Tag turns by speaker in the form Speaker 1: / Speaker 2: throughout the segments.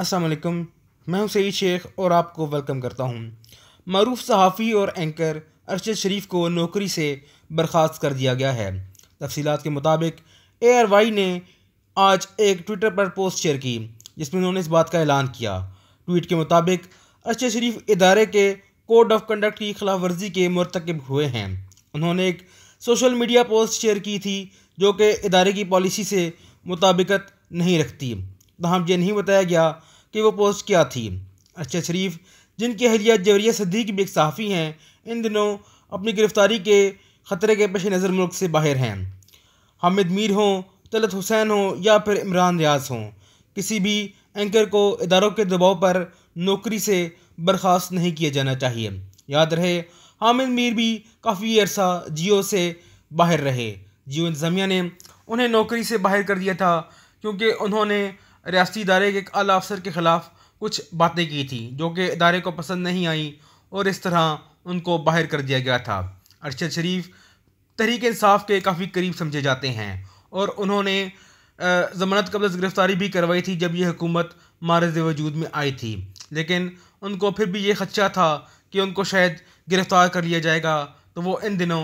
Speaker 1: असलकम मैं हूं सईद शेख और आपको वेलकम करता हूं मरूफ सहाफ़ी और एंकर अरशद शरीफ को नौकरी से बर्खास्त कर दिया गया है तफसीत के मुताबिक ए आर वाई ने आज एक ट्विटर पर पोस्ट शेयर की जिसमें उन्होंने इस बात का ऐलान किया ट्वीट के मुताबिक अरशद शरीफ इदारे के कोड ऑफ कंडक्ट की खिलाफ वर्जी के मरतकब हुए हैं उन्होंने एक सोशल मीडिया पोस्ट शेयर की थी जो कि इदारे की पॉलिसी से मुताबिकत नहीं रखती तहम हाँ, यह नहीं बताया गया कि वो पोस्ट क्या थी अच्छा शरीफ जिनकी अहलिया जवरिया सदीक भी एक सहाफ़ी हैं इन दिनों अपनी गिरफ़्तारी के ख़तरे के पेश नज़र मुल्क से बाहर हैं हामिद मीर हों तलत हुसैन हों या फिर इमरान रियाज हों किसी भी एंकर को इदारों के दबाव पर नौकरी से बर्खास्त नहीं किया जाना चाहिए याद रहे हामिद मीर भी काफ़ी अरसा जियो से बाहर रहे जियो इंतज़ामिया ने उन्हें नौकरी से बाहर कर दिया था क्योंकि उन्होंने रियाती इदारे के एक अला अफसर के ख़िलाफ़ कुछ बातें की थी जो कि इदारे को पसंद नहीं आई और इस तरह उनको बाहर कर दिया गया था अरशद शरीफ तहरीक इंसाफ के काफ़ी करीब समझे जाते हैं और उन्होंने जमानत कब्ज़ गिरफ़्तारी भी करवाई थी जब यह हुकूमत मारज वजूद में आई थी लेकिन उनको फिर भी ये खदशा था कि उनको शायद गिरफ़्तार कर लिया जाएगा तो वो इन दिनों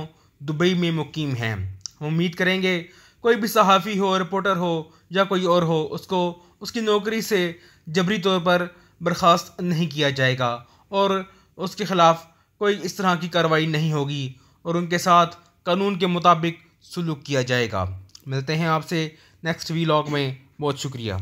Speaker 1: दुबई में मुकीम हैं उम्मीद करेंगे कोई भी सहाफ़ी हो रिपोर्टर हो या कोई और हो उसको उसकी नौकरी से जबरी तौर पर बर्खास्त नहीं किया जाएगा और उसके ख़िलाफ़ कोई इस तरह की कार्रवाई नहीं होगी और उनके साथ कानून के मुताबिक सलूक किया जाएगा मिलते हैं आपसे नेक्स्ट वी में बहुत शुक्रिया